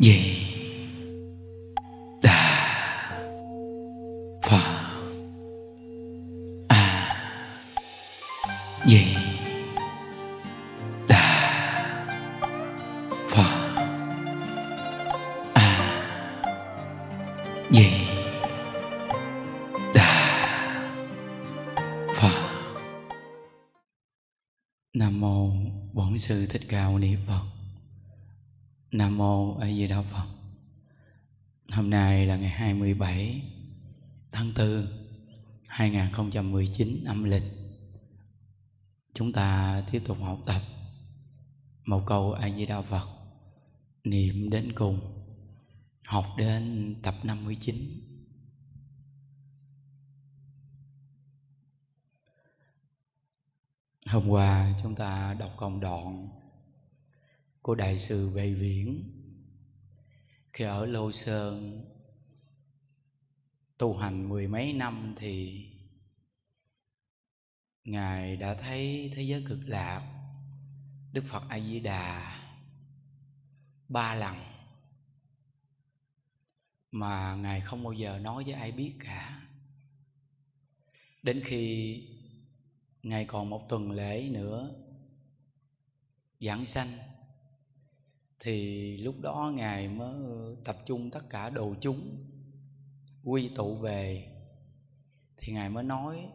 gì đà phật a gì đà phật a gì đà phật nam mô bổn sư thích ca mâu ni phật Nam Mô A Di Đà Phật Hôm nay là ngày 27 tháng 4 2019 âm lịch Chúng ta tiếp tục học tập một câu A Di Đà Phật Niệm đến cùng Học đến tập 59 Hôm qua chúng ta đọc công đoạn của đại sư Vệ Viễn khi ở Lô Sơn tu hành mười mấy năm thì ngài đã thấy thế giới cực lạc Đức Phật A Di Đà ba lần mà ngài không bao giờ nói với ai biết cả đến khi ngài còn một tuần lễ nữa giảng sanh thì lúc đó ngài mới tập trung tất cả đồ chúng quy tụ về thì ngài mới nói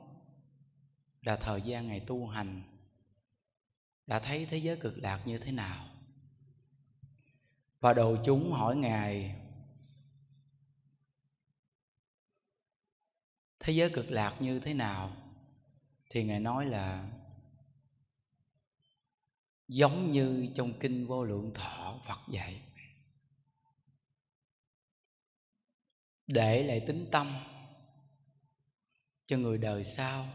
là thời gian ngài tu hành đã thấy thế giới cực lạc như thế nào và đồ chúng hỏi ngài thế giới cực lạc như thế nào thì ngài nói là giống như trong kinh vô lượng thọ phật dạy để lại tính tâm cho người đời sau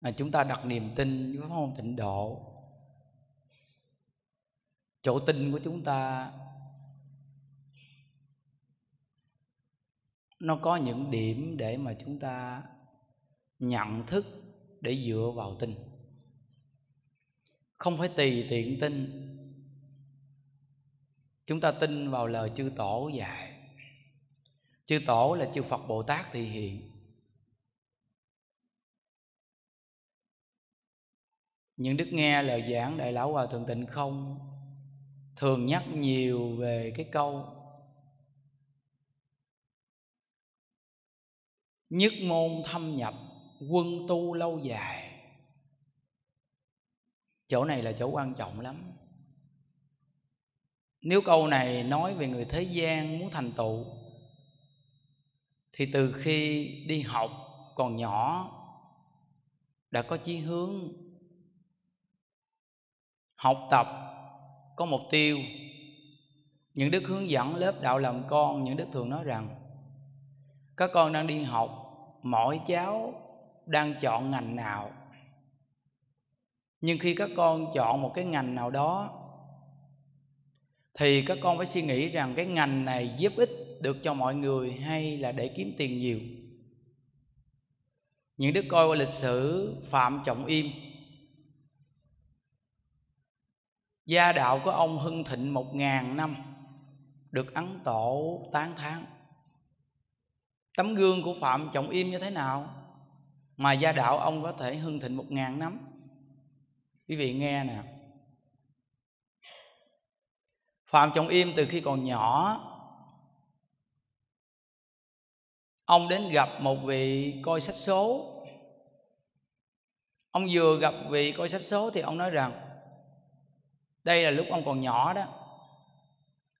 mà chúng ta đặt niềm tin với phong môn tịnh độ chỗ tin của chúng ta nó có những điểm để mà chúng ta nhận thức để dựa vào tin không phải tùy tiện tin chúng ta tin vào lời chư tổ dạy chư tổ là chư phật bồ tát thị hiện những đức nghe lời giảng đại lão hòa thượng tịnh không thường nhắc nhiều về cái câu nhất môn thâm nhập quân tu lâu dài chỗ này là chỗ quan trọng lắm nếu câu này nói về người thế gian muốn thành tựu thì từ khi đi học còn nhỏ đã có chí hướng học tập có mục tiêu những đức hướng dẫn lớp đạo làm con những đức thường nói rằng các con đang đi học mỗi cháu đang chọn ngành nào nhưng khi các con chọn một cái ngành nào đó thì các con phải suy nghĩ rằng cái ngành này giúp ích được cho mọi người hay là để kiếm tiền nhiều những đứa coi qua lịch sử phạm trọng im gia đạo của ông hưng thịnh một ngàn năm được ấn tổ tán tháng tấm gương của phạm trọng im như thế nào mà gia đạo ông có thể hưng thịnh một ngàn năm quý vị nghe nè phạm trọng im từ khi còn nhỏ ông đến gặp một vị coi sách số ông vừa gặp vị coi sách số thì ông nói rằng đây là lúc ông còn nhỏ đó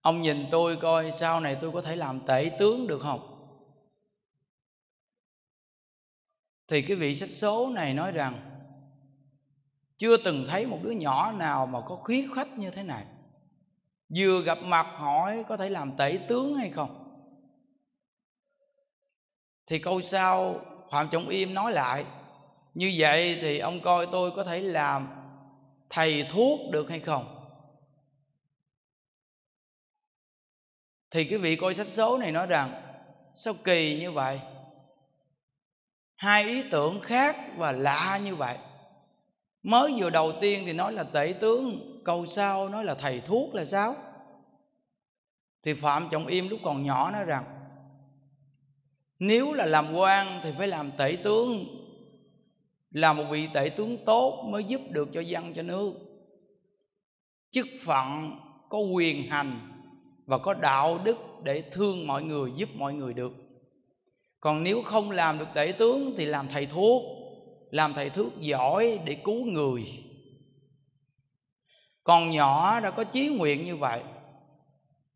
ông nhìn tôi coi sau này tôi có thể làm tể tướng được không thì cái vị sách số này nói rằng chưa từng thấy một đứa nhỏ nào mà có khí khách như thế này vừa gặp mặt hỏi có thể làm tể tướng hay không thì câu sau phạm trọng im nói lại như vậy thì ông coi tôi có thể làm thầy thuốc được hay không thì cái vị coi sách số này nói rằng sao kỳ như vậy hai ý tưởng khác và lạ như vậy mới vừa đầu tiên thì nói là tể tướng câu sau nói là thầy thuốc là sao thì phạm trọng im lúc còn nhỏ nói rằng nếu là làm quan thì phải làm tể tướng là một vị tể tướng tốt mới giúp được cho dân cho nước chức phận có quyền hành và có đạo đức để thương mọi người giúp mọi người được còn nếu không làm được tể tướng thì làm thầy thuốc làm thầy thuốc giỏi để cứu người còn nhỏ đã có chí nguyện như vậy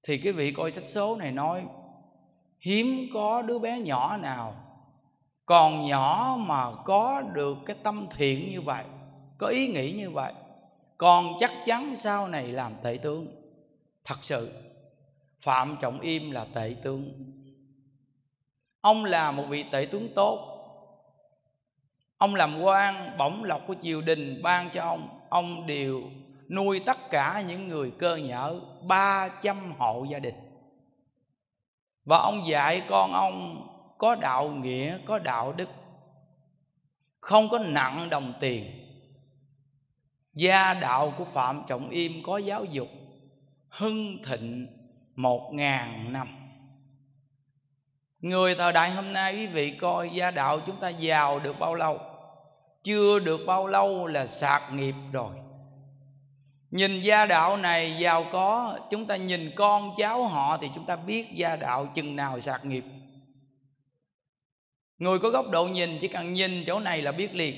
thì cái vị coi sách số này nói hiếm có đứa bé nhỏ nào còn nhỏ mà có được cái tâm thiện như vậy có ý nghĩ như vậy còn chắc chắn sau này làm tể tướng thật sự phạm trọng im là tể tướng ông là một vị tể tướng tốt ông làm quan bổng lộc của triều đình ban cho ông ông đều nuôi tất cả những người cơ nhở 300 hộ gia đình và ông dạy con ông có đạo nghĩa có đạo đức không có nặng đồng tiền gia đạo của phạm trọng im có giáo dục hưng thịnh một ngàn năm người thời đại hôm nay quý vị coi gia đạo chúng ta giàu được bao lâu chưa được bao lâu là sạc nghiệp rồi nhìn gia đạo này giàu có chúng ta nhìn con cháu họ thì chúng ta biết gia đạo chừng nào sạc nghiệp người có góc độ nhìn chỉ cần nhìn chỗ này là biết liền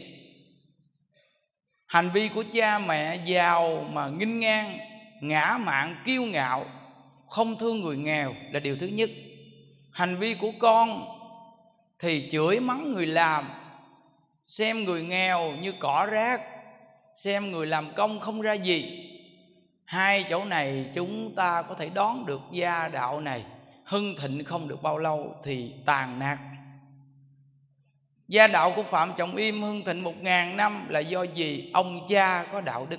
hành vi của cha mẹ giàu mà nghinh ngang ngã mạng kiêu ngạo không thương người nghèo là điều thứ nhất hành vi của con thì chửi mắng người làm xem người nghèo như cỏ rác xem người làm công không ra gì hai chỗ này chúng ta có thể đón được gia đạo này hưng thịnh không được bao lâu thì tàn nát gia đạo của phạm trọng im hưng thịnh một ngàn năm là do gì ông cha có đạo đức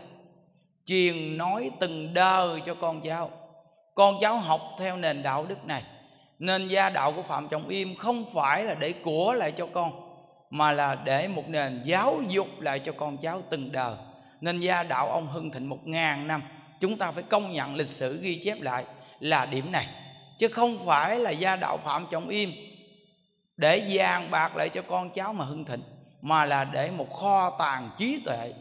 truyền nói từng đời cho con cháu con cháu học theo nền đạo đức này nên gia đạo của phạm trọng yêm không phải là để của lại cho con mà là để một nền giáo dục lại cho con cháu từng đời nên gia đạo ông hưng thịnh một ngàn năm chúng ta phải công nhận lịch sử ghi chép lại là điểm này chứ không phải là gia đạo phạm trọng im để vàng bạc lại cho con cháu mà hưng thịnh mà là để một kho tàng trí tuệ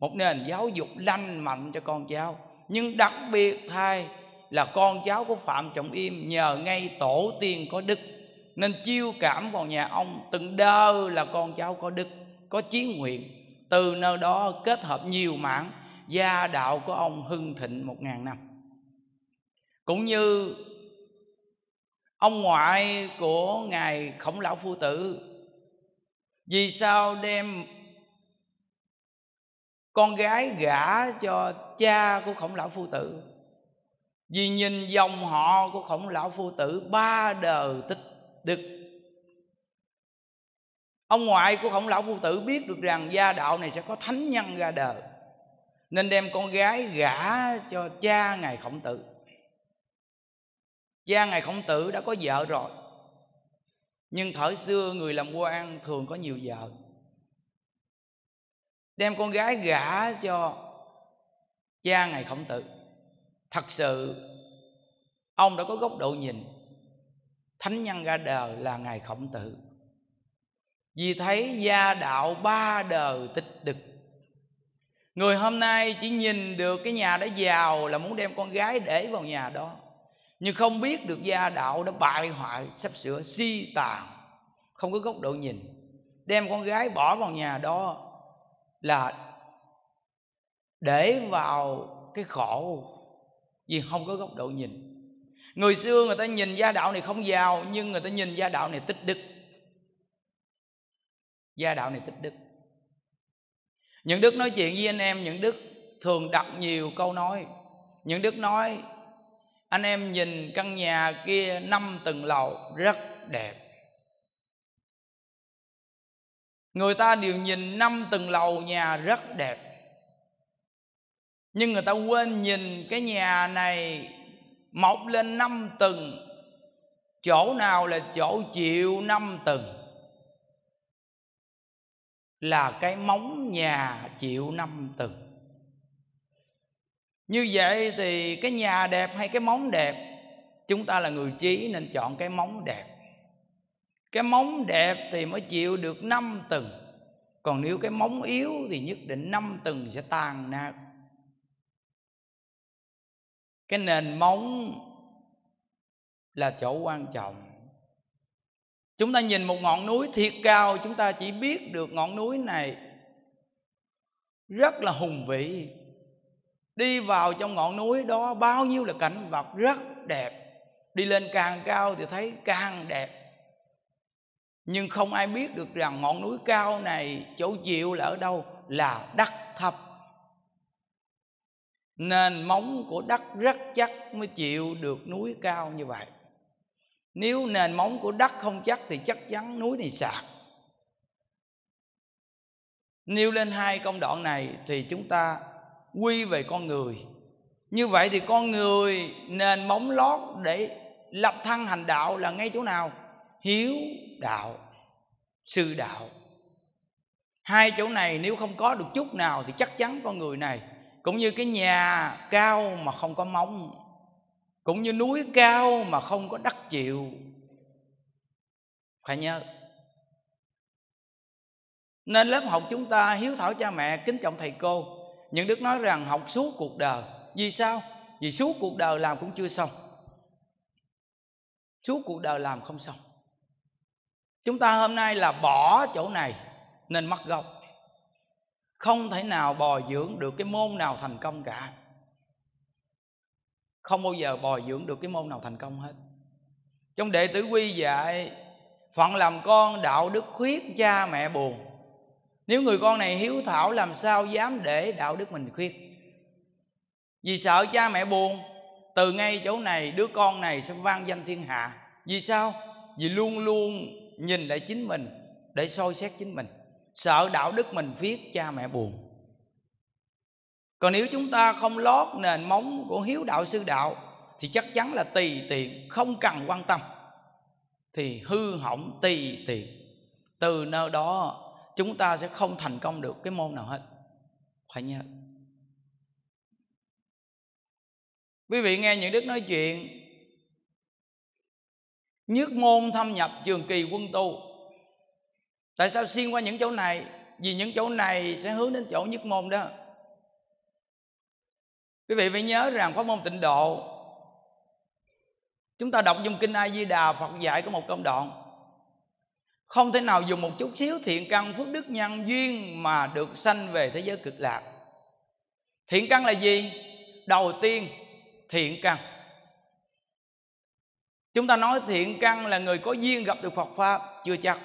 một nền giáo dục lanh mạnh cho con cháu nhưng đặc biệt thay là con cháu của Phạm Trọng Yêm nhờ ngay tổ tiên có đức nên chiêu cảm vào nhà ông từng đơ là con cháu có đức có chiến nguyện từ nơi đó kết hợp nhiều mạng gia đạo của ông hưng thịnh một ngàn năm cũng như ông ngoại của ngài khổng lão phu tử vì sao đem con gái gả cho cha của khổng lão phu tử vì nhìn dòng họ của khổng lão phu tử ba đời tích đức ông ngoại của khổng lão phu tử biết được rằng gia đạo này sẽ có thánh nhân ra đời nên đem con gái gả cho cha ngài khổng tử cha ngài khổng tử đã có vợ rồi nhưng thời xưa người làm quan thường có nhiều vợ đem con gái gả cho cha ngài khổng tử thật sự ông đã có góc độ nhìn thánh nhân ra đời là ngài khổng tử vì thấy gia đạo ba đời tịch đực người hôm nay chỉ nhìn được cái nhà đó giàu là muốn đem con gái để vào nhà đó nhưng không biết được gia đạo đã bại hoại sắp sửa si tàn không có góc độ nhìn đem con gái bỏ vào nhà đó là để vào cái khổ vì không có góc độ nhìn người xưa người ta nhìn gia đạo này không giàu nhưng người ta nhìn gia đạo này tích đức gia đạo này tích đức những đức nói chuyện với anh em những đức thường đọc nhiều câu nói những đức nói anh em nhìn căn nhà kia năm tầng lầu rất đẹp người ta đều nhìn năm tầng lầu nhà rất đẹp nhưng người ta quên nhìn cái nhà này mọc lên năm tầng chỗ nào là chỗ chịu năm tầng là cái móng nhà chịu năm tầng như vậy thì cái nhà đẹp hay cái móng đẹp chúng ta là người trí nên chọn cái móng đẹp cái móng đẹp thì mới chịu được năm tầng còn nếu cái móng yếu thì nhất định năm tầng sẽ tan nát cái nền móng là chỗ quan trọng chúng ta nhìn một ngọn núi thiệt cao chúng ta chỉ biết được ngọn núi này rất là hùng vĩ đi vào trong ngọn núi đó bao nhiêu là cảnh vật rất đẹp đi lên càng cao thì thấy càng đẹp nhưng không ai biết được rằng ngọn núi cao này chỗ chịu là ở đâu là đất thập nền móng của đất rất chắc mới chịu được núi cao như vậy nếu nền móng của đất không chắc thì chắc chắn núi này sạt nêu lên hai công đoạn này thì chúng ta quy về con người như vậy thì con người nền móng lót để lập thân hành đạo là ngay chỗ nào hiếu đạo sư đạo hai chỗ này nếu không có được chút nào thì chắc chắn con người này cũng như cái nhà cao mà không có móng cũng như núi cao mà không có đắc chịu phải nhớ nên lớp học chúng ta hiếu thảo cha mẹ kính trọng thầy cô những đức nói rằng học suốt cuộc đời vì sao vì suốt cuộc đời làm cũng chưa xong suốt cuộc đời làm không xong chúng ta hôm nay là bỏ chỗ này nên mất gốc không thể nào bồi dưỡng được cái môn nào thành công cả không bao giờ bồi dưỡng được cái môn nào thành công hết trong đệ tử quy dạy phận làm con đạo đức khuyết cha mẹ buồn nếu người con này hiếu thảo làm sao dám để đạo đức mình khuyết vì sợ cha mẹ buồn từ ngay chỗ này đứa con này sẽ vang danh thiên hạ vì sao vì luôn luôn nhìn lại chính mình để soi xét chính mình sợ đạo đức mình viết cha mẹ buồn còn nếu chúng ta không lót nền móng của hiếu đạo sư đạo thì chắc chắn là tùy tiện không cần quan tâm thì hư hỏng tùy tiện từ nơi đó chúng ta sẽ không thành công được cái môn nào hết phải nhớ quý vị nghe những đức nói chuyện nhất môn thâm nhập trường kỳ quân tu tại sao xuyên qua những chỗ này vì những chỗ này sẽ hướng đến chỗ nhất môn đó quý vị phải nhớ rằng pháp môn tịnh độ chúng ta đọc trong kinh a di đà phật dạy có một công đoạn không thể nào dùng một chút xíu thiện căn phước đức nhân duyên mà được sanh về thế giới cực lạc thiện căn là gì đầu tiên thiện căn chúng ta nói thiện căn là người có duyên gặp được phật pháp chưa chắc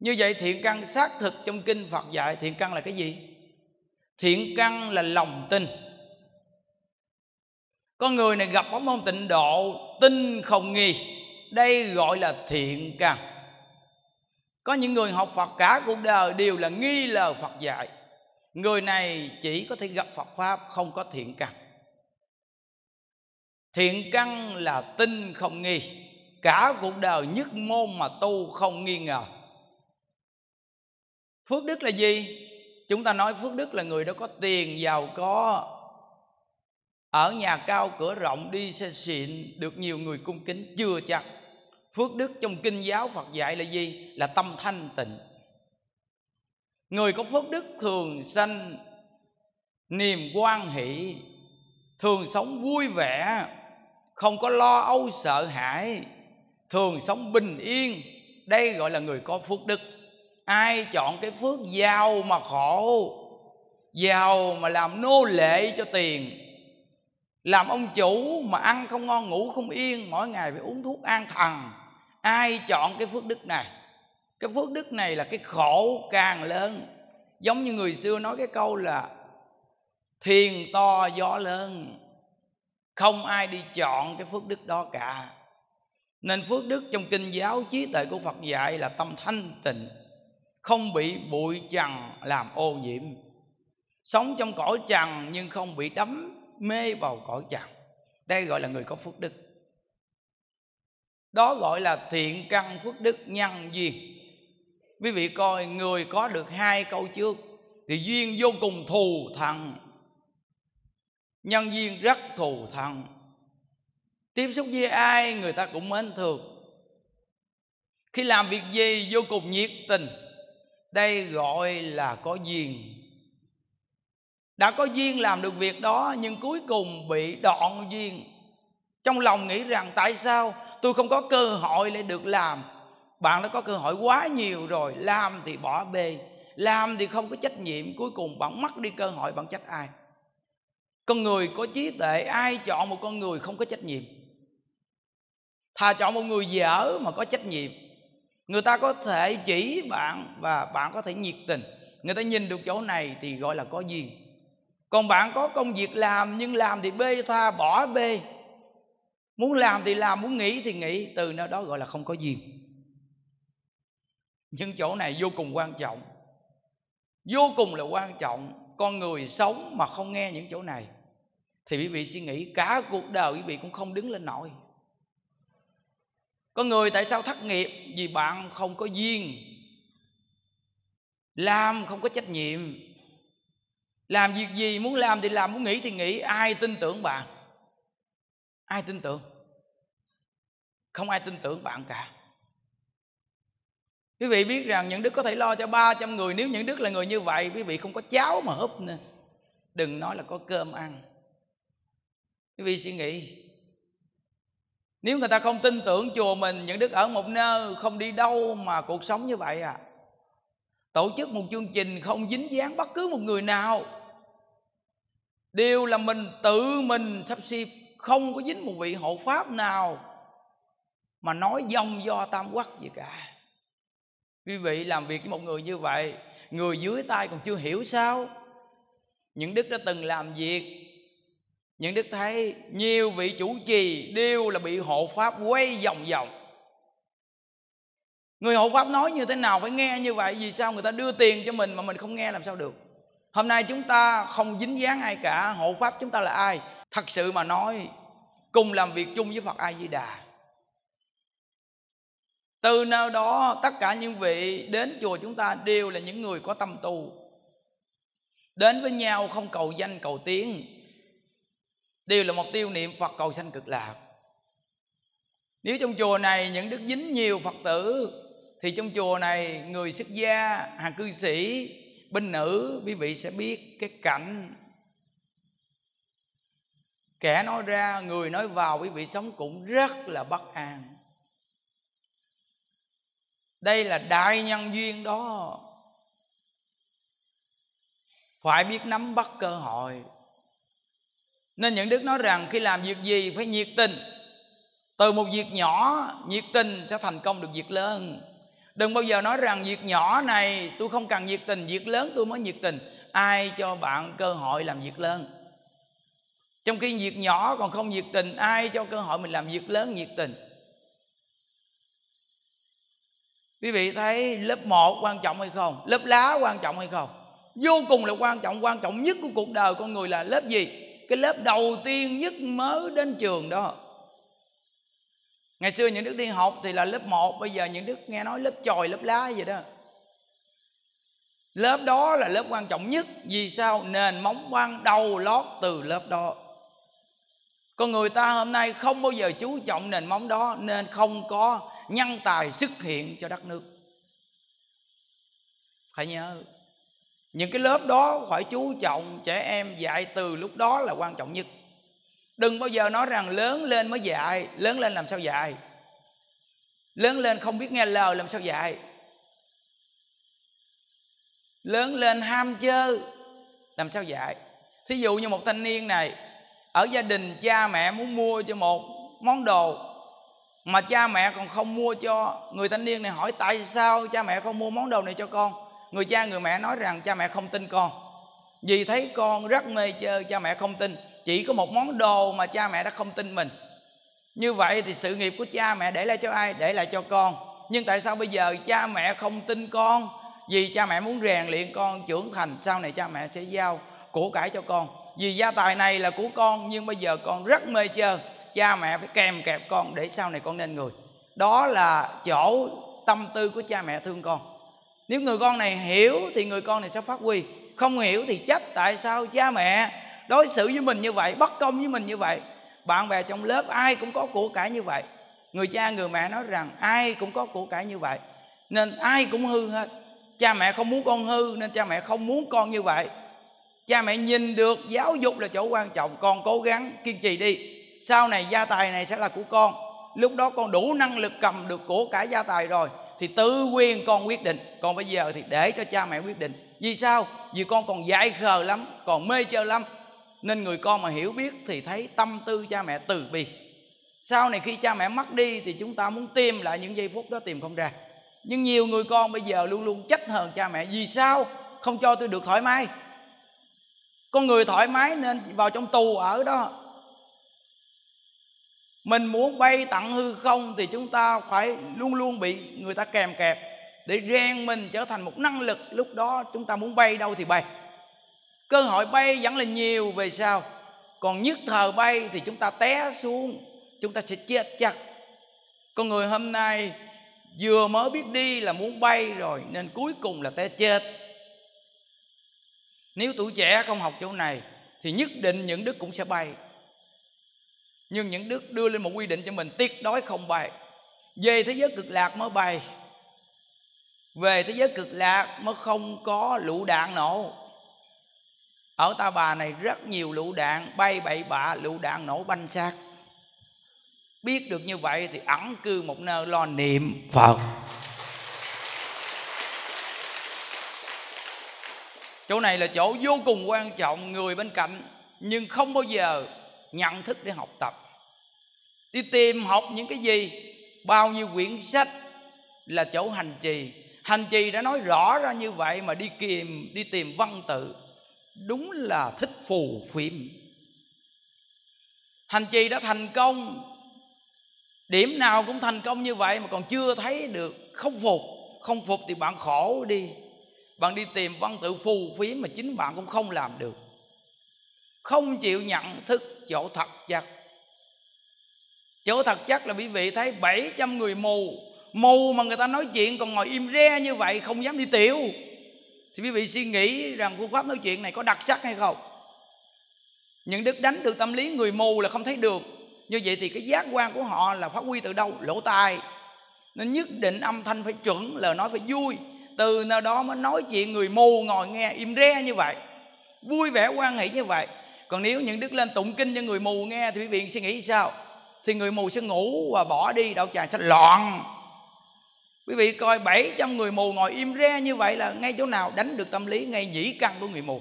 như vậy thiện căn xác thực trong kinh phật dạy thiện căn là cái gì thiện căn là lòng tin con người này gặp pháp môn tịnh độ tin không nghi đây gọi là thiện căn có những người học phật cả cuộc đời đều là nghi lờ phật dạy người này chỉ có thể gặp phật pháp không có thiện căn thiện căn là tin không nghi cả cuộc đời nhất môn mà tu không nghi ngờ phước đức là gì chúng ta nói phước đức là người đó có tiền giàu có ở nhà cao cửa rộng đi xe xịn được nhiều người cung kính chưa chắc phước đức trong kinh giáo phật dạy là gì là tâm thanh tịnh người có phước đức thường sanh niềm quan hỷ thường sống vui vẻ không có lo âu sợ hãi thường sống bình yên đây gọi là người có phước đức ai chọn cái phước giàu mà khổ giàu mà làm nô lệ cho tiền làm ông chủ mà ăn không ngon ngủ không yên mỗi ngày phải uống thuốc an thần ai chọn cái phước đức này cái phước đức này là cái khổ càng lớn giống như người xưa nói cái câu là thiền to gió lớn không ai đi chọn cái phước đức đó cả nên phước đức trong kinh giáo trí tuệ của phật dạy là tâm thanh tịnh không bị bụi trần làm ô nhiễm sống trong cõi trần nhưng không bị đắm mê vào cõi trần đây gọi là người có phước đức đó gọi là thiện căn phước đức nhân duyên quý vị coi người có được hai câu trước thì duyên vô cùng thù thần, nhân duyên rất thù thần. tiếp xúc với ai người ta cũng mến thương khi làm việc gì vô cùng nhiệt tình đây gọi là có duyên đã có duyên làm được việc đó nhưng cuối cùng bị đoạn duyên trong lòng nghĩ rằng tại sao tôi không có cơ hội để được làm bạn đã có cơ hội quá nhiều rồi làm thì bỏ bê làm thì không có trách nhiệm cuối cùng bạn mất đi cơ hội bạn trách ai con người có trí tuệ ai chọn một con người không có trách nhiệm thà chọn một người dở mà có trách nhiệm người ta có thể chỉ bạn và bạn có thể nhiệt tình người ta nhìn được chỗ này thì gọi là có duyên còn bạn có công việc làm nhưng làm thì bê tha bỏ bê muốn làm thì làm muốn nghĩ thì nghĩ từ nơi đó gọi là không có duyên nhưng chỗ này vô cùng quan trọng vô cùng là quan trọng con người sống mà không nghe những chỗ này thì quý vị suy nghĩ cả cuộc đời quý vị cũng không đứng lên nổi có người tại sao thất nghiệp vì bạn không có duyên làm không có trách nhiệm làm việc gì muốn làm thì làm muốn nghĩ thì nghĩ ai tin tưởng bạn ai tin tưởng không ai tin tưởng bạn cả quý vị biết rằng những đức có thể lo cho 300 người nếu những đức là người như vậy quý vị không có cháo mà húp nè đừng nói là có cơm ăn quý vị suy nghĩ nếu người ta không tin tưởng chùa mình những đức ở một nơi không đi đâu mà cuộc sống như vậy à tổ chức một chương trình không dính dáng bất cứ một người nào đều là mình tự mình sắp xếp không có dính một vị hộ pháp nào mà nói dông do tam quắc gì cả quý vị làm việc với một người như vậy người dưới tay còn chưa hiểu sao những đức đã từng làm việc những đức thấy nhiều vị chủ trì đều là bị hộ pháp quay vòng vòng người hộ pháp nói như thế nào phải nghe như vậy vì sao người ta đưa tiền cho mình mà mình không nghe làm sao được hôm nay chúng ta không dính dáng ai cả hộ pháp chúng ta là ai thật sự mà nói cùng làm việc chung với phật a di đà từ nơi đó tất cả những vị đến chùa chúng ta đều là những người có tâm tu đến với nhau không cầu danh cầu tiếng đều là mục tiêu niệm phật cầu sanh cực lạc nếu trong chùa này những đức dính nhiều phật tử thì trong chùa này người xuất gia hàng cư sĩ binh nữ quý vị sẽ biết cái cảnh kẻ nói ra người nói vào quý vị sống cũng rất là bất an đây là đại nhân duyên đó phải biết nắm bắt cơ hội nên những đức nói rằng khi làm việc gì phải nhiệt tình từ một việc nhỏ nhiệt tình sẽ thành công được việc lớn đừng bao giờ nói rằng việc nhỏ này tôi không cần nhiệt tình việc lớn tôi mới nhiệt tình ai cho bạn cơ hội làm việc lớn trong khi việc nhỏ còn không nhiệt tình ai cho cơ hội mình làm việc lớn nhiệt tình quý vị thấy lớp 1 quan trọng hay không lớp lá quan trọng hay không vô cùng là quan trọng quan trọng nhất của cuộc đời con người là lớp gì cái lớp đầu tiên nhất mới đến trường đó ngày xưa những đức đi học thì là lớp 1 bây giờ những đức nghe nói lớp chòi lớp lá vậy đó lớp đó là lớp quan trọng nhất vì sao nền móng quan đầu lót từ lớp đó con người ta hôm nay không bao giờ chú trọng nền móng đó nên không có nhân tài xuất hiện cho đất nước phải nhớ những cái lớp đó phải chú trọng trẻ em dạy từ lúc đó là quan trọng nhất đừng bao giờ nói rằng lớn lên mới dạy lớn lên làm sao dạy lớn lên không biết nghe lời làm sao dạy lớn lên ham chơi làm sao dạy thí dụ như một thanh niên này ở gia đình cha mẹ muốn mua cho một món đồ mà cha mẹ còn không mua cho người thanh niên này hỏi tại sao cha mẹ không mua món đồ này cho con người cha người mẹ nói rằng cha mẹ không tin con vì thấy con rất mê chơi cha mẹ không tin chỉ có một món đồ mà cha mẹ đã không tin mình như vậy thì sự nghiệp của cha mẹ để lại cho ai để lại cho con nhưng tại sao bây giờ cha mẹ không tin con vì cha mẹ muốn rèn luyện con trưởng thành sau này cha mẹ sẽ giao của cải cho con vì gia tài này là của con nhưng bây giờ con rất mê chơi cha mẹ phải kèm kẹp con để sau này con nên người đó là chỗ tâm tư của cha mẹ thương con nếu người con này hiểu thì người con này sẽ phát huy không hiểu thì trách tại sao cha mẹ đối xử với mình như vậy bất công với mình như vậy bạn bè trong lớp ai cũng có của cải như vậy người cha người mẹ nói rằng ai cũng có của cải như vậy nên ai cũng hư hết cha mẹ không muốn con hư nên cha mẹ không muốn con như vậy cha mẹ nhìn được giáo dục là chỗ quan trọng con cố gắng kiên trì đi sau này gia tài này sẽ là của con lúc đó con đủ năng lực cầm được của cải gia tài rồi thì tư quyền con quyết định còn bây giờ thì để cho cha mẹ quyết định vì sao vì con còn dại khờ lắm còn mê chơi lắm nên người con mà hiểu biết thì thấy tâm tư cha mẹ từ bi sau này khi cha mẹ mất đi thì chúng ta muốn tìm lại những giây phút đó tìm không ra nhưng nhiều người con bây giờ luôn luôn trách hờn cha mẹ vì sao không cho tôi được thoải mái con người thoải mái nên vào trong tù ở đó mình muốn bay tặng hư không thì chúng ta phải luôn luôn bị người ta kèm kẹp để rèn mình trở thành một năng lực lúc đó chúng ta muốn bay đâu thì bay cơ hội bay vẫn là nhiều về sau còn nhất thờ bay thì chúng ta té xuống chúng ta sẽ chết chắc con người hôm nay vừa mới biết đi là muốn bay rồi nên cuối cùng là té chết nếu tuổi trẻ không học chỗ này thì nhất định những đức cũng sẽ bay nhưng những đức đưa lên một quy định cho mình tuyệt đối không bày về thế giới cực lạc mới bày về thế giới cực lạc mới không có lũ đạn nổ ở ta bà này rất nhiều lũ đạn bay bậy bạ lũ đạn nổ banh xác biết được như vậy thì ẩn cư một nơi lo niệm phật chỗ này là chỗ vô cùng quan trọng người bên cạnh nhưng không bao giờ nhận thức để học tập đi tìm học những cái gì bao nhiêu quyển sách là chỗ hành trì hành trì đã nói rõ ra như vậy mà đi kìm đi tìm văn tự đúng là thích phù phiếm hành trì đã thành công điểm nào cũng thành công như vậy mà còn chưa thấy được không phục không phục thì bạn khổ đi bạn đi tìm văn tự phù phiếm mà chính bạn cũng không làm được không chịu nhận thức chỗ thật chất chỗ thật chất là quý vị thấy 700 người mù mù mà người ta nói chuyện còn ngồi im re như vậy không dám đi tiểu thì quý vị suy nghĩ rằng phương pháp nói chuyện này có đặc sắc hay không những đức đánh được tâm lý người mù là không thấy được như vậy thì cái giác quan của họ là phát huy từ đâu lỗ tai nên nhất định âm thanh phải chuẩn lời nói phải vui từ nào đó mới nói chuyện người mù ngồi nghe im re như vậy vui vẻ quan hệ như vậy còn nếu những đức lên tụng kinh cho người mù nghe thì quý vị sẽ nghĩ sao thì người mù sẽ ngủ và bỏ đi đạo tràng sẽ loạn quý vị coi 700 người mù ngồi im re như vậy là ngay chỗ nào đánh được tâm lý ngay nhĩ căn của người mù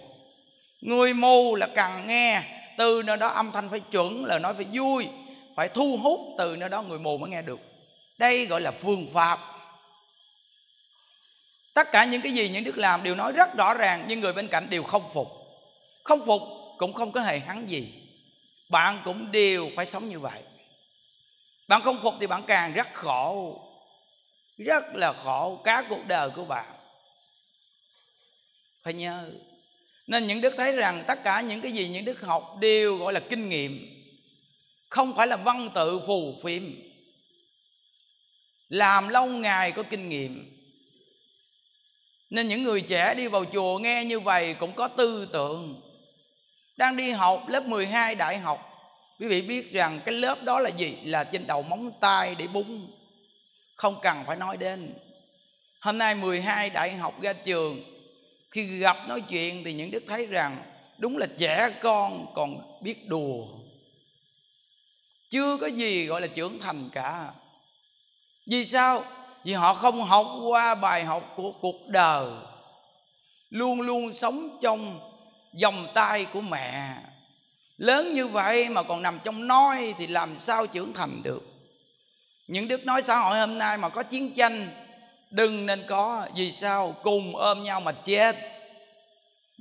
người mù là cần nghe từ nơi đó âm thanh phải chuẩn lời nói phải vui phải thu hút từ nơi đó người mù mới nghe được đây gọi là phương pháp tất cả những cái gì những đức làm đều nói rất rõ ràng nhưng người bên cạnh đều không phục không phục cũng không có hề hắn gì bạn cũng đều phải sống như vậy bạn không phục thì bạn càng rất khổ rất là khổ cả cuộc đời của bạn phải nhớ nên những đức thấy rằng tất cả những cái gì những đức học đều gọi là kinh nghiệm không phải là văn tự phù phiếm làm lâu ngày có kinh nghiệm nên những người trẻ đi vào chùa nghe như vậy cũng có tư tưởng đang đi học lớp 12 đại học quý vị biết rằng cái lớp đó là gì là trên đầu móng tay để búng, không cần phải nói đến hôm nay 12 đại học ra trường khi gặp nói chuyện thì những đức thấy rằng đúng là trẻ con còn biết đùa chưa có gì gọi là trưởng thành cả vì sao vì họ không học qua bài học của cuộc đời luôn luôn sống trong vòng tay của mẹ lớn như vậy mà còn nằm trong nói thì làm sao trưởng thành được những đức nói xã hội hôm nay mà có chiến tranh đừng nên có vì sao cùng ôm nhau mà chết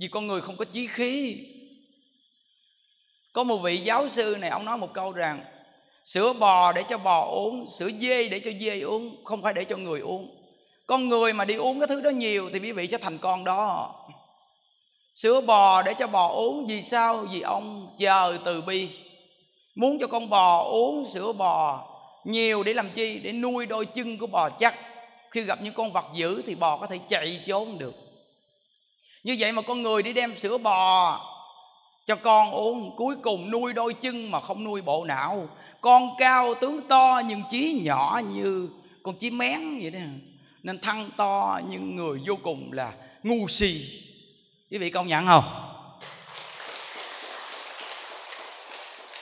vì con người không có chí khí có một vị giáo sư này ông nói một câu rằng sữa bò để cho bò uống sữa dê để cho dê uống không phải để cho người uống con người mà đi uống cái thứ đó nhiều thì quý vị sẽ thành con đó sữa bò để cho bò uống vì sao vì ông chờ từ bi muốn cho con bò uống sữa bò nhiều để làm chi để nuôi đôi chân của bò chắc khi gặp những con vật dữ thì bò có thể chạy trốn được như vậy mà con người đi đem sữa bò cho con uống cuối cùng nuôi đôi chân mà không nuôi bộ não con cao tướng to nhưng trí nhỏ như con chí mén vậy đó nên thân to nhưng người vô cùng là ngu si quý vị công nhận không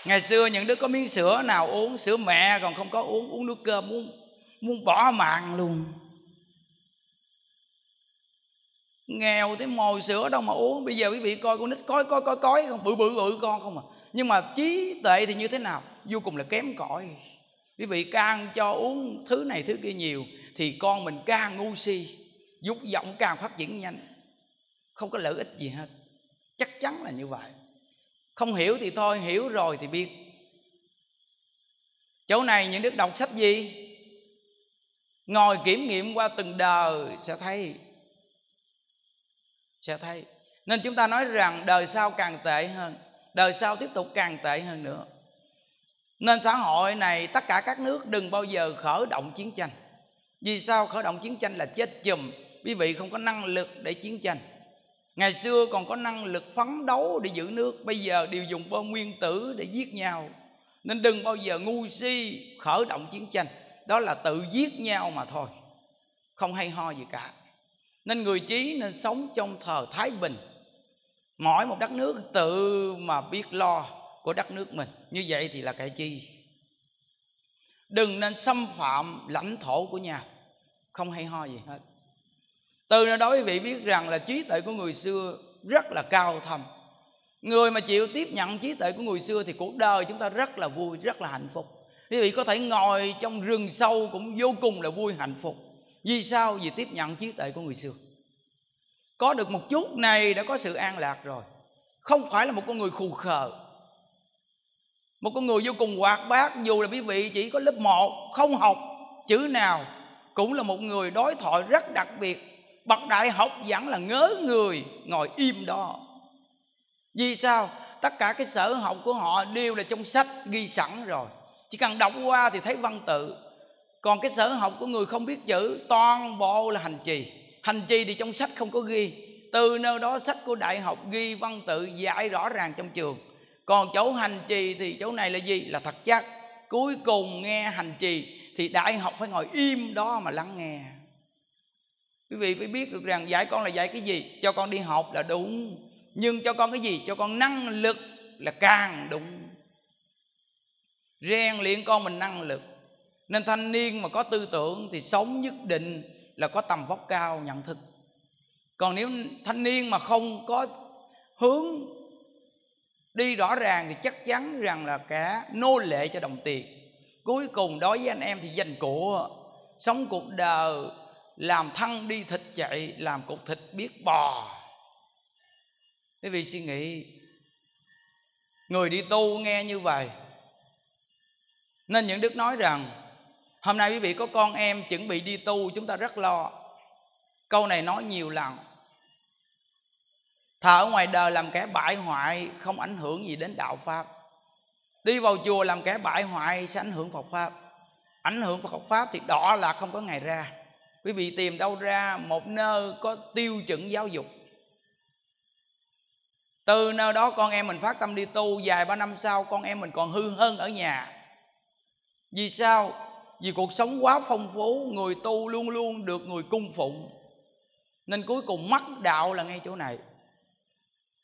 ngày xưa những đứa có miếng sữa nào uống sữa mẹ còn không có uống uống nước cơm muốn muốn bỏ mạng luôn nghèo tới mồi sữa đâu mà uống bây giờ quý vị coi con nít coi coi coi coi không bự bự bự con không à nhưng mà trí tuệ thì như thế nào vô cùng là kém cỏi quý vị càng cho uống thứ này thứ kia nhiều thì con mình càng ngu si dục vọng càng phát triển nhanh không có lợi ích gì hết chắc chắn là như vậy không hiểu thì thôi hiểu rồi thì biết chỗ này những đức đọc sách gì ngồi kiểm nghiệm qua từng đời sẽ thấy sẽ thấy nên chúng ta nói rằng đời sau càng tệ hơn đời sau tiếp tục càng tệ hơn nữa nên xã hội này tất cả các nước đừng bao giờ khởi động chiến tranh vì sao khởi động chiến tranh là chết chùm quý vị không có năng lực để chiến tranh ngày xưa còn có năng lực phấn đấu để giữ nước bây giờ đều dùng bom nguyên tử để giết nhau nên đừng bao giờ ngu si khởi động chiến tranh đó là tự giết nhau mà thôi không hay ho gì cả nên người trí nên sống trong thờ thái bình mỗi một đất nước tự mà biết lo của đất nước mình như vậy thì là cái chi đừng nên xâm phạm lãnh thổ của nhà không hay ho gì hết từ nơi đó quý vị biết rằng là trí tuệ của người xưa rất là cao thầm người mà chịu tiếp nhận trí tuệ của người xưa thì cuộc đời chúng ta rất là vui rất là hạnh phúc quý vị có thể ngồi trong rừng sâu cũng vô cùng là vui hạnh phúc vì sao vì tiếp nhận trí tuệ của người xưa có được một chút này đã có sự an lạc rồi không phải là một con người khù khờ một con người vô cùng hoạt bát dù là quý vị chỉ có lớp 1 không học chữ nào cũng là một người đối thoại rất đặc biệt bậc đại học vẫn là ngớ người ngồi im đó vì sao tất cả cái sở học của họ đều là trong sách ghi sẵn rồi chỉ cần đọc qua thì thấy văn tự còn cái sở học của người không biết chữ toàn bộ là hành trì hành trì thì trong sách không có ghi từ nơi đó sách của đại học ghi văn tự dạy rõ ràng trong trường còn chỗ hành trì thì chỗ này là gì là thật chắc cuối cùng nghe hành trì thì đại học phải ngồi im đó mà lắng nghe quý vị phải biết được rằng dạy con là dạy cái gì cho con đi học là đúng nhưng cho con cái gì cho con năng lực là càng đúng rèn luyện con mình năng lực nên thanh niên mà có tư tưởng thì sống nhất định là có tầm vóc cao nhận thức còn nếu thanh niên mà không có hướng đi rõ ràng thì chắc chắn rằng là cả nô lệ cho đồng tiền cuối cùng đối với anh em thì dành của sống cuộc đời làm thân đi thịt chạy làm cục thịt biết bò quý vị suy nghĩ người đi tu nghe như vậy nên những đức nói rằng hôm nay quý vị có con em chuẩn bị đi tu chúng ta rất lo câu này nói nhiều lần thà ở ngoài đời làm kẻ bại hoại không ảnh hưởng gì đến đạo pháp đi vào chùa làm kẻ bại hoại sẽ ảnh hưởng phật pháp ảnh hưởng phật pháp thì đỏ là không có ngày ra quý vị tìm đâu ra một nơi có tiêu chuẩn giáo dục từ nơi đó con em mình phát tâm đi tu vài ba năm sau con em mình còn hư hơn ở nhà vì sao vì cuộc sống quá phong phú người tu luôn luôn được người cung phụng nên cuối cùng mắc đạo là ngay chỗ này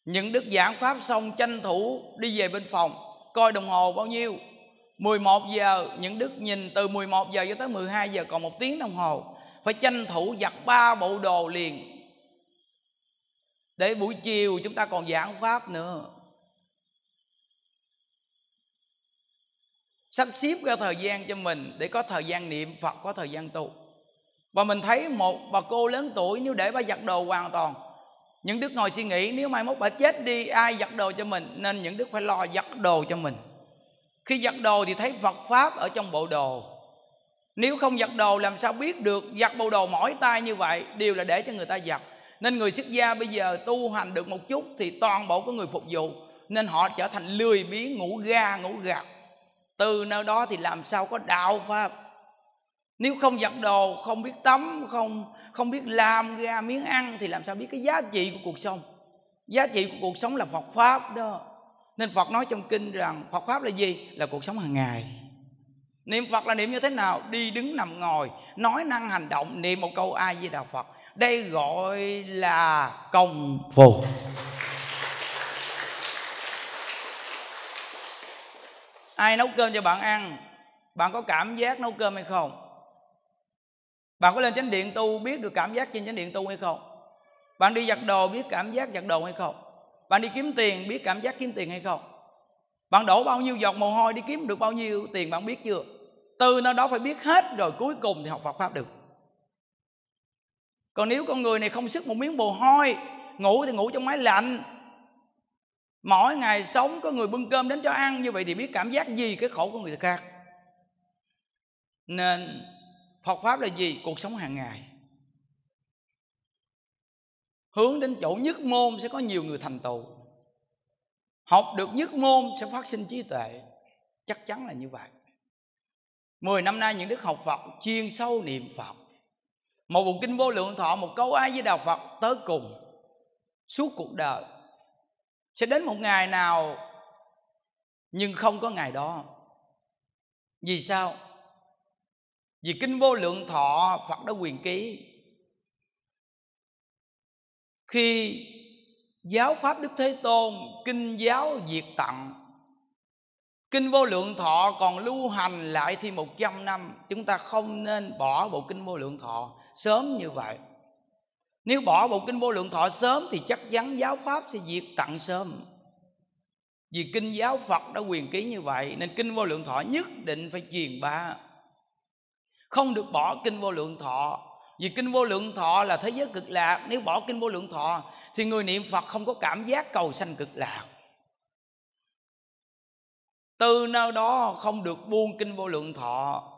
những đức giảng pháp xong tranh thủ đi về bên phòng coi đồng hồ bao nhiêu 11 giờ những đức nhìn từ 11 giờ cho tới 12 giờ còn một tiếng đồng hồ phải tranh thủ giặt ba bộ đồ liền để buổi chiều chúng ta còn giảng pháp nữa sắp xếp ra thời gian cho mình để có thời gian niệm phật có thời gian tu và mình thấy một bà cô lớn tuổi nếu để bà giặt đồ hoàn toàn những đức ngồi suy nghĩ nếu mai mốt bà chết đi ai giặt đồ cho mình nên những đức phải lo giặt đồ cho mình khi giặt đồ thì thấy phật pháp ở trong bộ đồ nếu không giặt đồ làm sao biết được Giặt bộ đồ mỏi tay như vậy Đều là để cho người ta giặt Nên người xuất gia bây giờ tu hành được một chút Thì toàn bộ của người phục vụ Nên họ trở thành lười biếng ngủ ga ngủ gạt Từ nơi đó thì làm sao có đạo pháp Nếu không giặt đồ Không biết tắm Không không biết làm ra miếng ăn Thì làm sao biết cái giá trị của cuộc sống Giá trị của cuộc sống là Phật Pháp đó Nên Phật nói trong kinh rằng Phật Pháp là gì? Là cuộc sống hàng ngày niệm phật là niệm như thế nào đi đứng nằm ngồi nói năng hành động niệm một câu ai di đạo phật đây gọi là công phu ai nấu cơm cho bạn ăn bạn có cảm giác nấu cơm hay không bạn có lên chánh điện tu biết được cảm giác trên chánh điện tu hay không bạn đi giặt đồ biết cảm giác giặt đồ hay không bạn đi kiếm tiền biết cảm giác kiếm tiền hay không bạn đổ bao nhiêu giọt mồ hôi đi kiếm được bao nhiêu tiền bạn biết chưa từ nơi đó phải biết hết rồi cuối cùng thì học Phật pháp được còn nếu con người này không sức một miếng mồ hôi ngủ thì ngủ trong máy lạnh mỗi ngày sống có người bưng cơm đến cho ăn như vậy thì biết cảm giác gì cái khổ của người khác nên Phật pháp là gì cuộc sống hàng ngày hướng đến chỗ nhất môn sẽ có nhiều người thành tựu học được nhất môn sẽ phát sinh trí tuệ chắc chắn là như vậy mười năm nay những đức học Phật chuyên sâu niệm Phật Một bộ kinh vô lượng thọ Một câu ai với đạo Phật tới cùng Suốt cuộc đời Sẽ đến một ngày nào Nhưng không có ngày đó Vì sao? Vì kinh vô lượng thọ Phật đã quyền ký Khi giáo pháp Đức Thế Tôn Kinh giáo diệt tặng Kinh vô lượng thọ còn lưu hành lại thêm 100 năm Chúng ta không nên bỏ bộ kinh vô lượng thọ sớm như vậy Nếu bỏ bộ kinh vô lượng thọ sớm Thì chắc chắn giáo pháp sẽ diệt tận sớm Vì kinh giáo Phật đã quyền ký như vậy Nên kinh vô lượng thọ nhất định phải truyền ba. Không được bỏ kinh vô lượng thọ Vì kinh vô lượng thọ là thế giới cực lạc Nếu bỏ kinh vô lượng thọ Thì người niệm Phật không có cảm giác cầu sanh cực lạc từ nơi đó không được buông kinh vô lượng thọ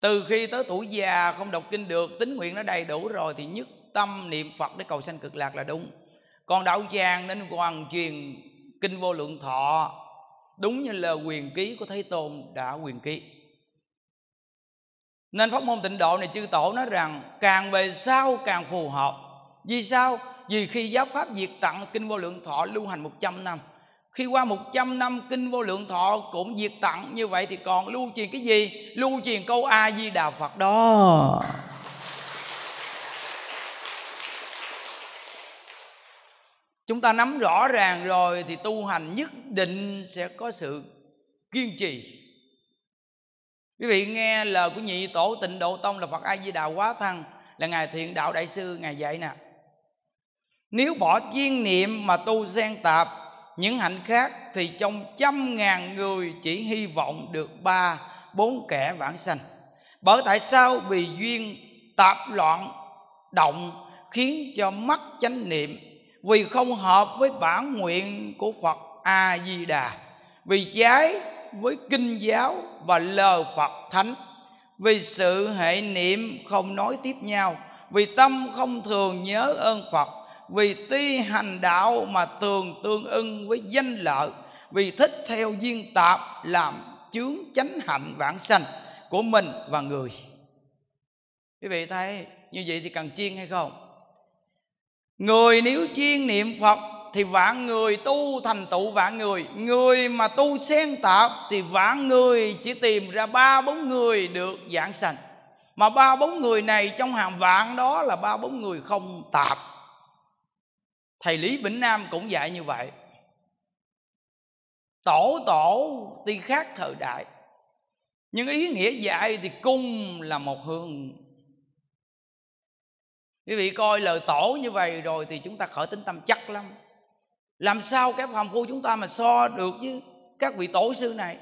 từ khi tới tuổi già không đọc kinh được tín nguyện nó đầy đủ rồi thì nhất tâm niệm phật để cầu sanh cực lạc là đúng còn đạo tràng nên hoàn truyền kinh vô lượng thọ đúng như là quyền ký của thế tôn đã quyền ký nên pháp môn tịnh độ này chư tổ nói rằng càng về sau càng phù hợp vì sao vì khi giáo pháp diệt tặng kinh vô lượng thọ lưu hành 100 năm khi qua 100 năm kinh vô lượng thọ cũng diệt tận như vậy thì còn lưu truyền cái gì lưu truyền câu a di đà phật đó chúng ta nắm rõ ràng rồi thì tu hành nhất định sẽ có sự kiên trì quý vị nghe lời của nhị tổ tịnh độ tông là phật a di đà quá thăng là ngài thiện đạo đại sư ngài dạy nè nếu bỏ chuyên niệm mà tu xen tạp những hạnh khác thì trong trăm ngàn người chỉ hy vọng được ba bốn kẻ vãng sanh bởi tại sao vì duyên tạp loạn động khiến cho mất chánh niệm vì không hợp với bản nguyện của phật a di đà vì trái với kinh giáo và lời phật thánh vì sự hệ niệm không nói tiếp nhau vì tâm không thường nhớ ơn phật vì ti hành đạo mà tường tương ưng với danh lợi vì thích theo duyên tạp làm chướng chánh hạnh vãng sanh của mình và người quý vị thấy như vậy thì cần chiên hay không người nếu chiên niệm phật thì vạn người tu thành tựu vạn người người mà tu xen tạp thì vạn người chỉ tìm ra ba bốn người được giảng sanh mà ba bốn người này trong hàng vạn đó là ba bốn người không tạp thầy lý Vĩnh nam cũng dạy như vậy tổ tổ tuy khác thời đại nhưng ý nghĩa dạy thì cung là một hương. quý vị coi lời tổ như vậy rồi thì chúng ta khởi tính tâm chắc lắm làm sao cái phòng phu chúng ta mà so được với các vị tổ sư này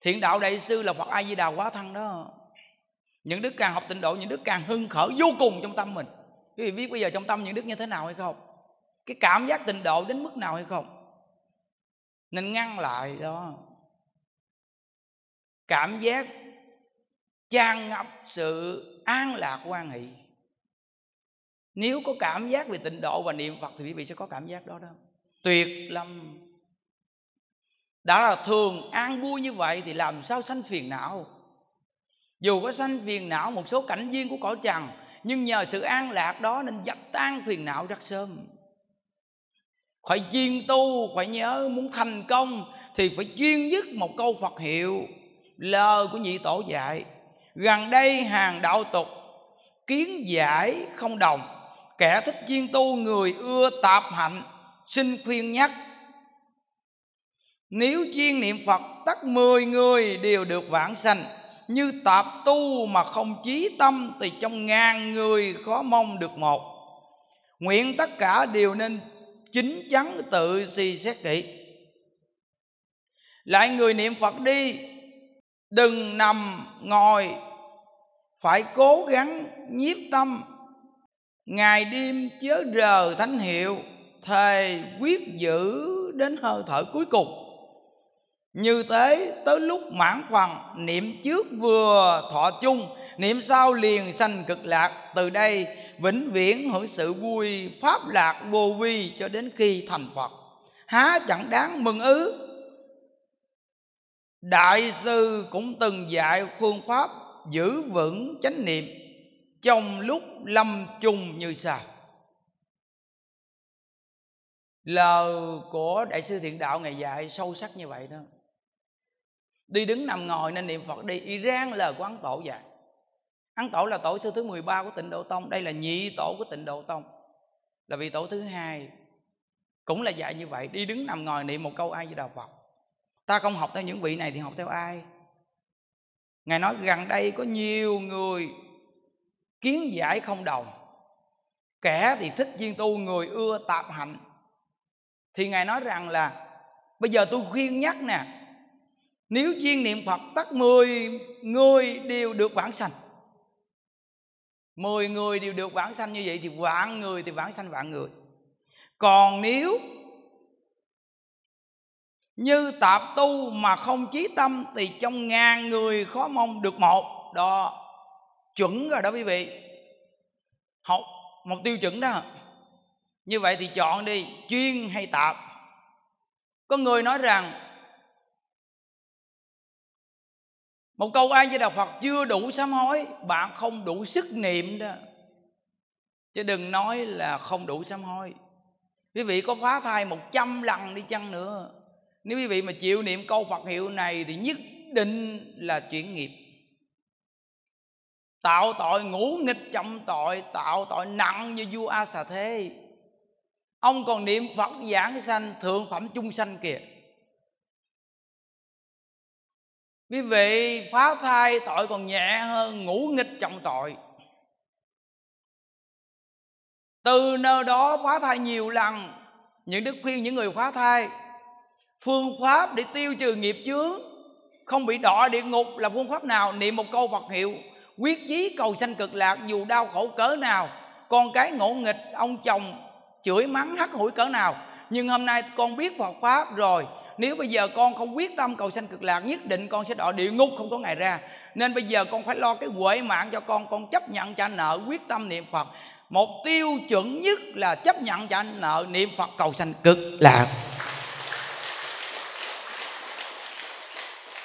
thiện đạo đại sư là phật a di đà quá thân đó những đức càng học tịnh độ những đức càng hưng khởi vô cùng trong tâm mình quý vị biết bây giờ trong tâm những đức như thế nào hay không cái cảm giác tình độ đến mức nào hay không nên ngăn lại đó cảm giác trang ngập sự an lạc quan hệ nếu có cảm giác về tịnh độ và niệm phật thì quý vị sẽ có cảm giác đó đó tuyệt lắm đã là thường an vui như vậy thì làm sao sanh phiền não dù có sanh phiền não một số cảnh viên của cõi trần nhưng nhờ sự an lạc đó nên dập tan phiền não rất sớm phải chuyên tu phải nhớ muốn thành công thì phải chuyên dứt một câu phật hiệu lời của nhị tổ dạy gần đây hàng đạo tục kiến giải không đồng kẻ thích chuyên tu người ưa tạp hạnh xin khuyên nhắc nếu chuyên niệm phật tất 10 người đều được vãng sanh như tạp tu mà không chí tâm thì trong ngàn người khó mong được một nguyện tất cả đều nên chính chắn tự suy si xét kỹ lại người niệm phật đi đừng nằm ngồi phải cố gắng nhiếp tâm ngày đêm chớ rờ thánh hiệu thề quyết giữ đến hơi thở cuối cùng như thế tới lúc mãn phần niệm trước vừa thọ chung niệm sau liền sanh cực lạc từ đây vĩnh viễn hưởng sự vui pháp lạc vô vi cho đến khi thành phật há chẳng đáng mừng ứ đại sư cũng từng dạy phương pháp giữ vững chánh niệm trong lúc lâm chung như sau lời của đại sư thiện đạo ngày dạy sâu sắc như vậy đó Đi đứng nằm ngồi nên niệm Phật đi Iran lời của Ấn Tổ dạy Ấn Tổ là tổ sư thứ 13 của tịnh Độ Tông Đây là nhị tổ của tịnh Độ Tông Là vị tổ thứ hai Cũng là dạy như vậy Đi đứng nằm ngồi niệm một câu ai với đạo Phật Ta không học theo những vị này thì học theo ai Ngài nói gần đây có nhiều người Kiến giải không đồng Kẻ thì thích viên tu Người ưa tạp hạnh Thì Ngài nói rằng là Bây giờ tôi khuyên nhắc nè nếu duyên niệm phật tất 10 người đều được vãng sanh 10 người đều được vãng sanh như vậy thì vạn người thì vãng sanh vạn người còn nếu như tạp tu mà không chí tâm thì trong ngàn người khó mong được một đó chuẩn rồi đó quý vị học một tiêu chuẩn đó như vậy thì chọn đi chuyên hay tạp có người nói rằng một câu ai với đạo phật chưa đủ sám hối bạn không đủ sức niệm đó chứ đừng nói là không đủ sám hối quý vị có phá thai một trăm lần đi chăng nữa nếu quý vị mà chịu niệm câu phật hiệu này thì nhất định là chuyển nghiệp tạo tội ngũ nghịch trọng tội tạo tội nặng như vua a xà thế ông còn niệm phật giảng sanh thượng phẩm chung sanh kìa quý vị phá thai tội còn nhẹ hơn ngủ nghịch trọng tội từ nơi đó phá thai nhiều lần những đức khuyên những người phá thai phương pháp để tiêu trừ nghiệp chướng không bị đọa địa ngục là phương pháp nào niệm một câu phật hiệu quyết chí cầu sanh cực lạc dù đau khổ cỡ nào con cái ngộ nghịch ông chồng chửi mắng hắt hủi cỡ nào nhưng hôm nay con biết phật pháp rồi nếu bây giờ con không quyết tâm cầu sanh cực lạc nhất định con sẽ đọa địa ngục không có ngày ra nên bây giờ con phải lo cái huệ mạng cho con con chấp nhận trả nợ quyết tâm niệm phật một tiêu chuẩn nhất là chấp nhận trả nợ niệm phật cầu sanh cực lạc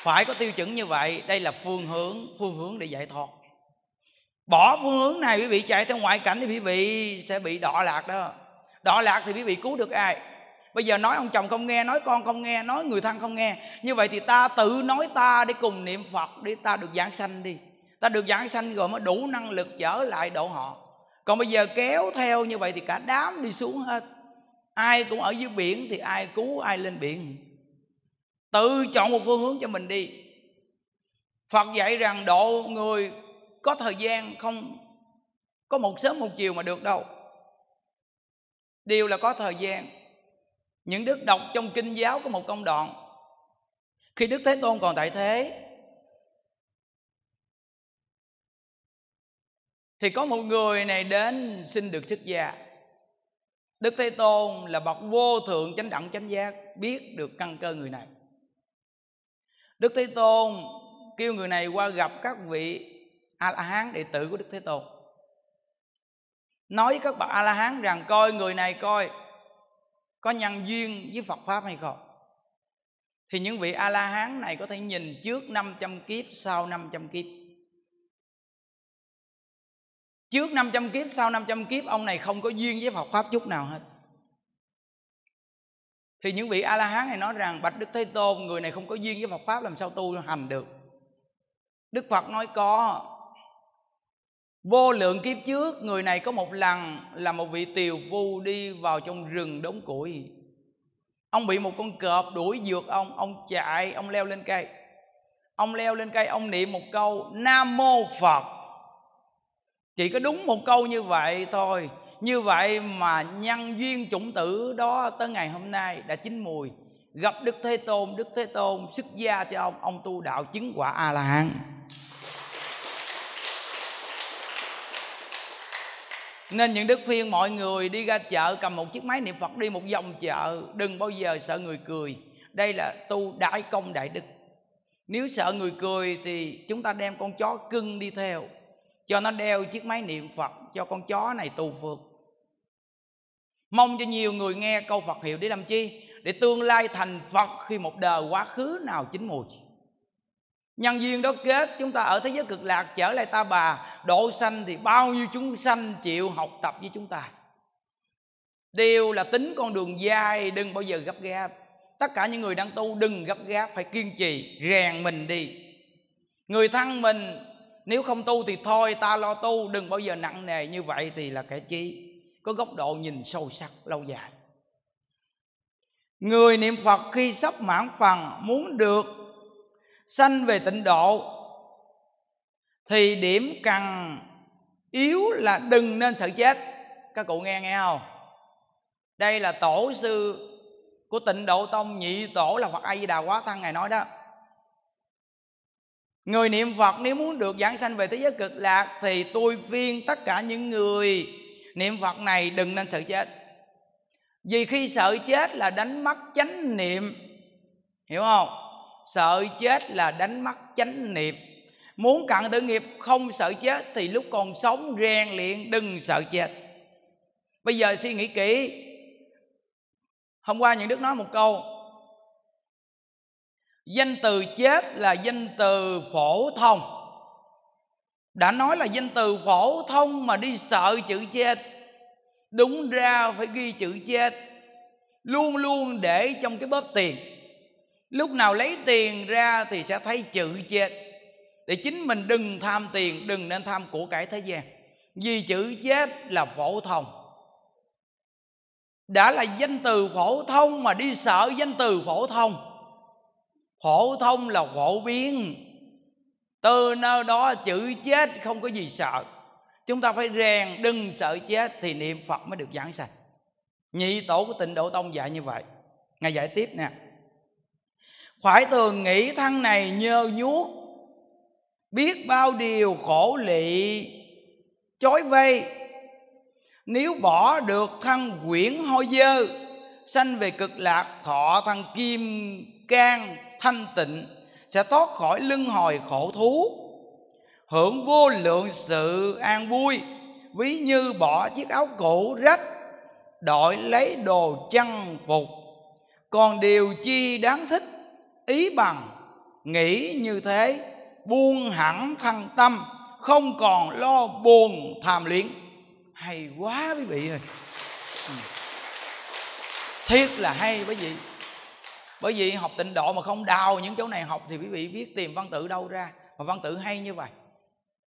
phải có tiêu chuẩn như vậy đây là phương hướng phương hướng để giải thoát bỏ phương hướng này quý vị chạy theo ngoại cảnh thì quý vị sẽ bị đọa lạc đó đọa lạc thì quý vị cứu được ai bây giờ nói ông chồng không nghe nói con không nghe nói người thân không nghe như vậy thì ta tự nói ta để cùng niệm phật để ta được giảng sanh đi ta được giảng sanh rồi mới đủ năng lực trở lại độ họ còn bây giờ kéo theo như vậy thì cả đám đi xuống hết ai cũng ở dưới biển thì ai cứu ai lên biển tự chọn một phương hướng cho mình đi phật dạy rằng độ người có thời gian không có một sớm một chiều mà được đâu điều là có thời gian những đức đọc trong kinh giáo có một công đoạn khi đức thế tôn còn tại thế thì có một người này đến xin được xuất gia đức thế tôn là bậc vô thượng chánh đẳng chánh giác biết được căn cơ người này đức thế tôn kêu người này qua gặp các vị a la hán đệ tử của đức thế tôn nói với các bậc a la hán rằng coi người này coi có nhân duyên với Phật pháp hay không thì những vị a la hán này có thể nhìn trước 500 kiếp sau 500 kiếp trước 500 kiếp sau 500 kiếp ông này không có duyên với Phật pháp chút nào hết thì những vị a la hán này nói rằng bạch đức thế tôn người này không có duyên với Phật pháp làm sao tu hành được Đức Phật nói có Vô lượng kiếp trước người này có một lần là một vị tiều vu đi vào trong rừng đống củi Ông bị một con cọp đuổi dược ông Ông chạy, ông leo lên cây Ông leo lên cây, ông niệm một câu Nam Mô Phật Chỉ có đúng một câu như vậy thôi Như vậy mà nhân duyên chủng tử đó tới ngày hôm nay đã chín mùi Gặp Đức Thế Tôn, Đức Thế Tôn xuất gia cho ông Ông tu đạo chứng quả A-la-hán nên những đức khuyên mọi người đi ra chợ cầm một chiếc máy niệm phật đi một vòng chợ đừng bao giờ sợ người cười đây là tu đại công đại đức nếu sợ người cười thì chúng ta đem con chó cưng đi theo cho nó đeo chiếc máy niệm phật cho con chó này tu phước mong cho nhiều người nghe câu phật hiệu để làm chi để tương lai thành phật khi một đời quá khứ nào chín mùi nhân duyên đó kết chúng ta ở thế giới cực lạc trở lại ta bà độ sanh thì bao nhiêu chúng sanh chịu học tập với chúng ta đều là tính con đường dài đừng bao giờ gấp gáp tất cả những người đang tu đừng gấp gáp phải kiên trì rèn mình đi người thân mình nếu không tu thì thôi ta lo tu đừng bao giờ nặng nề như vậy thì là kẻ chi có góc độ nhìn sâu sắc lâu dài người niệm phật khi sắp mãn phần muốn được sanh về tịnh độ thì điểm cần yếu là đừng nên sợ chết các cụ nghe nghe không đây là tổ sư của tịnh độ tông nhị tổ là phật a di đà quá thân ngài nói đó người niệm phật nếu muốn được giảng sanh về thế giới cực lạc thì tôi phiên tất cả những người niệm phật này đừng nên sợ chết vì khi sợ chết là đánh mất chánh niệm hiểu không sợ chết là đánh mất chánh niệm muốn cặn tử nghiệp không sợ chết thì lúc còn sống rèn luyện đừng sợ chết bây giờ suy nghĩ kỹ hôm qua những đức nói một câu danh từ chết là danh từ phổ thông đã nói là danh từ phổ thông mà đi sợ chữ chết đúng ra phải ghi chữ chết luôn luôn để trong cái bóp tiền lúc nào lấy tiền ra thì sẽ thấy chữ chết để chính mình đừng tham tiền đừng nên tham của cải thế gian vì chữ chết là phổ thông đã là danh từ phổ thông mà đi sợ danh từ phổ thông phổ thông là phổ biến từ nơi đó chữ chết không có gì sợ chúng ta phải rèn đừng sợ chết thì niệm phật mới được giảng sạch, nhị tổ của tịnh độ tông dạy như vậy ngài dạy tiếp nè phải thường nghĩ thân này nhơ nhuốc Biết bao điều khổ lị chối vây Nếu bỏ được thân quyển hôi dơ Sanh về cực lạc thọ thân kim can thanh tịnh Sẽ thoát khỏi lưng hồi khổ thú Hưởng vô lượng sự an vui Ví như bỏ chiếc áo cũ rách đổi lấy đồ chăn phục Còn điều chi đáng thích ý bằng nghĩ như thế buông hẳn thăng tâm không còn lo buồn tham luyến hay quá quý vị ơi ừ. thiết là hay quý vị bởi vì học tịnh độ mà không đào những chỗ này học thì quý vị biết tìm văn tự đâu ra mà văn tự hay như vậy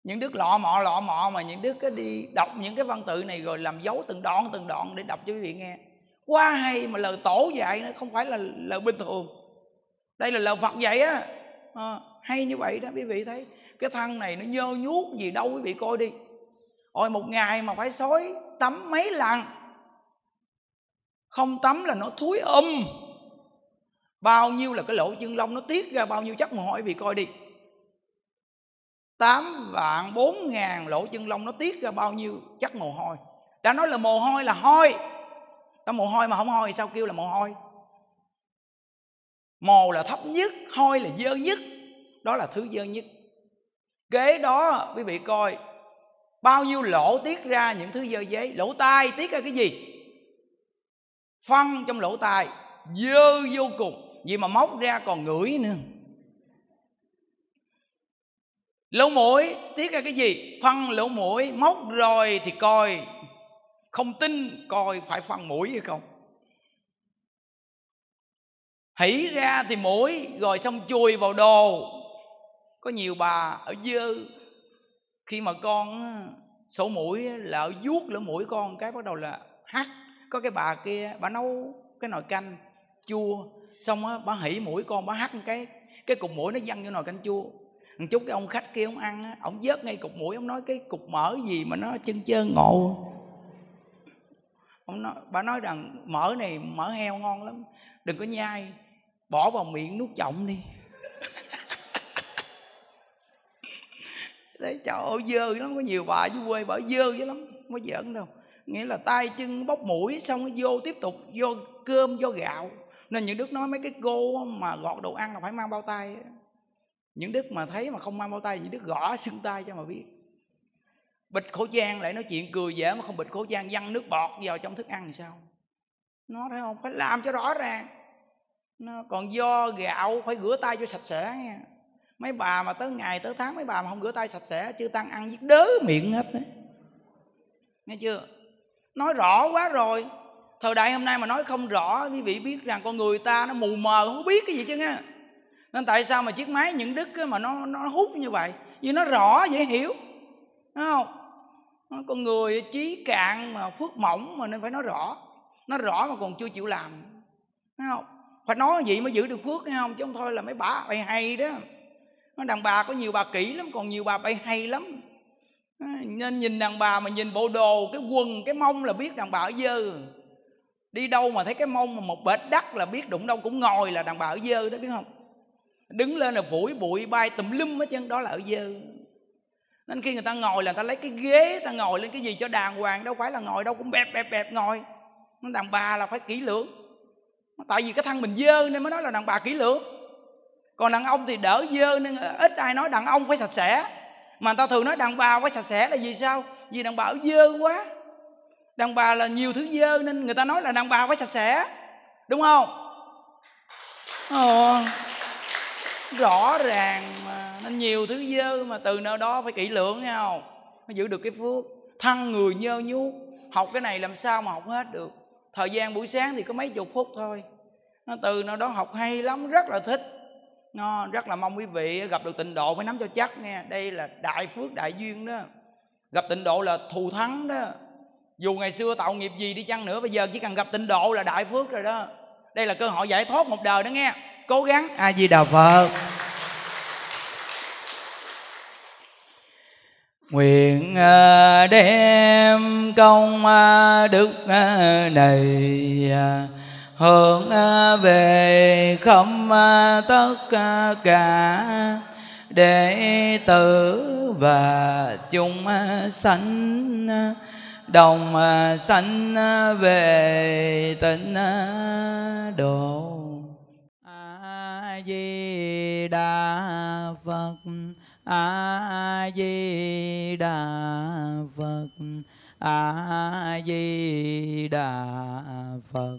những đức lọ mọ lọ mọ mà những đức đi đọc những cái văn tự này rồi làm dấu từng đoạn từng đoạn để đọc cho quý vị nghe quá hay mà lời tổ dạy nó không phải là lời bình thường đây là lời phật vậy á à, hay như vậy đó quý vị thấy cái thân này nó nhơ nhuốc gì đâu quý vị coi đi ôi một ngày mà phải xối tắm mấy lần không tắm là nó thúi um bao nhiêu là cái lỗ chân lông nó tiết ra bao nhiêu chất mồ hôi vì coi đi tám vạn bốn ngàn lỗ chân lông nó tiết ra bao nhiêu chất mồ hôi đã nói là mồ hôi là hôi ta mồ hôi mà không hôi sao kêu là mồ hôi mồ là thấp nhất hôi là dơ nhất đó là thứ dơ nhất kế đó quý vị coi bao nhiêu lỗ tiết ra những thứ dơ giấy lỗ tai tiết ra cái gì phân trong lỗ tai dơ vô cùng vì mà móc ra còn ngửi nữa lỗ mũi tiết ra cái gì phân lỗ mũi móc rồi thì coi không tin coi phải phân mũi hay không hỉ ra thì mũi rồi xong chui vào đồ có nhiều bà ở dơ khi mà con sổ mũi là ở vuốt lỗ mũi con cái bắt đầu là hắt có cái bà kia bà nấu cái nồi canh chua xong á bà hỉ mũi con bà hắt cái cái cục mũi nó văng vô nồi canh chua một chút cái ông khách kia ông ăn ông vớt ngay cục mũi ông nói cái cục mỡ gì mà nó chân trơn ngộ ông nói, bà nói rằng mỡ này mỡ heo ngon lắm đừng có nhai bỏ vào miệng nuốt chọng đi thấy trời ơi dơ lắm có nhiều bà dưới quê bà dơ dữ lắm không có giỡn đâu nghĩa là tay chân bóc mũi xong vô tiếp tục vô cơm vô gạo nên những đức nói mấy cái cô mà gọt đồ ăn là phải mang bao tay những đức mà thấy mà không mang bao tay những đức gõ sưng tay cho mà biết bịch khẩu trang lại nói chuyện cười dễ mà không bịch khẩu trang văng nước bọt vào trong thức ăn thì sao nó thấy không phải làm cho rõ ràng nó còn do gạo phải rửa tay cho sạch sẽ nha mấy bà mà tới ngày tới tháng mấy bà mà không rửa tay sạch sẽ chưa tăng ăn giết đớ miệng hết đấy nghe chưa nói rõ quá rồi thời đại hôm nay mà nói không rõ quý vị biết rằng con người ta nó mù mờ không biết cái gì chứ nghe nên tại sao mà chiếc máy những đức mà nó nó hút như vậy vì nó rõ dễ hiểu đúng không con người trí cạn mà phước mỏng mà nên phải nói rõ nó rõ mà còn chưa chịu làm đúng không phải nói gì mới giữ được phước hay không chứ không thôi là mấy bà bày hay đó nó đàn bà có nhiều bà kỹ lắm còn nhiều bà bày hay lắm nên nhìn đàn bà mà nhìn bộ đồ cái quần cái mông là biết đàn bà ở dơ đi đâu mà thấy cái mông mà một bệt đắt là biết đụng đâu cũng ngồi là đàn bà ở dơ đó biết không đứng lên là phủi bụi bay tùm lum hết chân đó là ở dơ nên khi người ta ngồi là người ta lấy cái ghế ta ngồi lên cái gì cho đàng hoàng đâu phải là ngồi đâu cũng bẹp bẹp bẹp ngồi đàn bà là phải kỹ lưỡng tại vì cái thân mình dơ nên mới nói là đàn bà kỹ lưỡng còn đàn ông thì đỡ dơ nên ít ai nói đàn ông phải sạch sẽ mà người ta thường nói đàn bà phải sạch sẽ là vì sao vì đàn bà ở dơ quá đàn bà là nhiều thứ dơ nên người ta nói là đàn bà phải sạch sẽ đúng không ờ, rõ ràng mà nên nhiều thứ dơ mà từ nơi đó phải kỹ lưỡng nhau mới giữ được cái phước thân người nhơ nhuốc học cái này làm sao mà học hết được thời gian buổi sáng thì có mấy chục phút thôi nó từ nó đó học hay lắm rất là thích nó rất là mong quý vị gặp được tịnh độ mới nắm cho chắc nghe đây là đại phước đại duyên đó gặp tịnh độ là thù thắng đó dù ngày xưa tạo nghiệp gì đi chăng nữa bây giờ chỉ cần gặp tịnh độ là đại phước rồi đó đây là cơ hội giải thoát một đời đó nghe cố gắng a di đà phật Nguyện à, đem công à, đức à, này hướng về không tất cả đệ tử và chúng sanh đồng sanh về tịnh độ a di đà phật a di đà phật a di đà phật